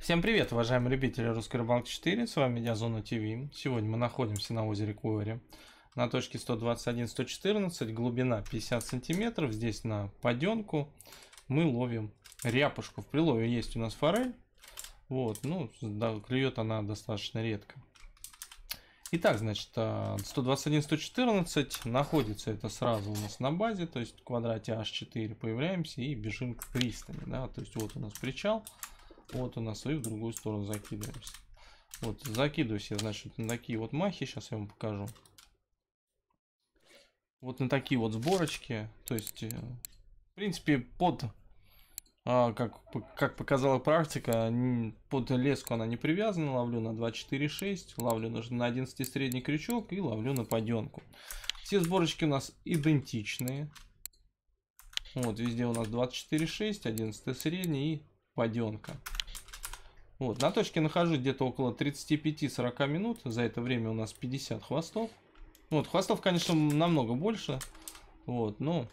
Всем привет, уважаемые любители Русской рыбалки 4, с вами я, Зона ТВ. Сегодня мы находимся на озере Ковари, на точке 121-114, глубина 50 сантиметров, здесь на поденку мы ловим ряпушку. В прилове есть у нас форель, вот, ну, клюет она достаточно редко. Итак, значит, 121-114 а, находится это сразу у нас на базе, то есть в квадрате H4 появляемся и бежим к пристани, да, то есть вот у нас причал. Вот у нас и в другую сторону закидываемся. Вот, закидываюсь я, значит, на такие вот махи. Сейчас я вам покажу. Вот на такие вот сборочки. То есть, э, в принципе, под, а, как, как показала практика, под леску она не привязана. Ловлю на 2.4.6, ловлю на 11 средний крючок и ловлю на паденку. Все сборочки у нас идентичные. Вот, везде у нас 24,6, 11 средний и паденка. Вот, на точке нахожусь где-то около 35-40 минут. За это время у нас 50 хвостов. Вот, хвостов, конечно, намного больше. Вот, но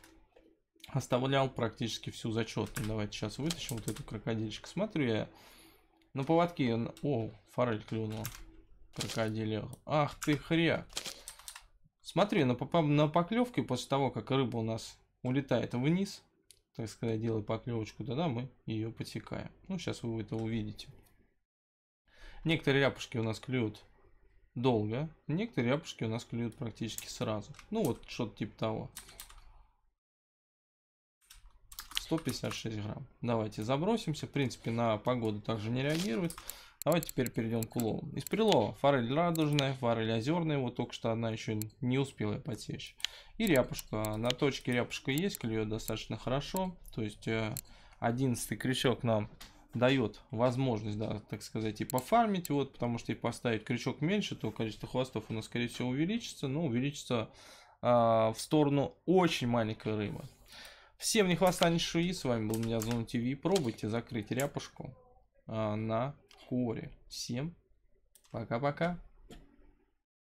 оставлял практически всю зачетную. Давайте сейчас вытащим вот эту крокодильчик. Смотрю я на поводке. О, форель клюнула. Крокодиле. Ах ты хря. Смотри, на, на поклевке после того, как рыба у нас улетает вниз, так сказать, делая поклевочку, тогда мы ее потекаем. Ну, сейчас вы это увидите. Некоторые ряпушки у нас клюют долго, некоторые ряпушки у нас клюют практически сразу. Ну вот, что-то типа того. 156 грамм. Давайте забросимся. В принципе, на погоду также не реагирует. Давайте теперь перейдем к улову. Из прилова форель радужная, форель озерная. Вот только что она еще не успела потечь. И ряпушка. На точке ряпушка есть, клюет достаточно хорошо. То есть, 11 э, крючок нам дает возможность, да, так сказать, и пофармить, вот, потому что и поставить крючок меньше, то количество хвостов у нас, скорее всего, увеличится, но ну, увеличится э, в сторону очень маленькой рыбы. Всем не хвоста, не шуи, с вами был меня Зон ТВ, пробуйте закрыть ряпушку э, на хоре. Всем пока-пока.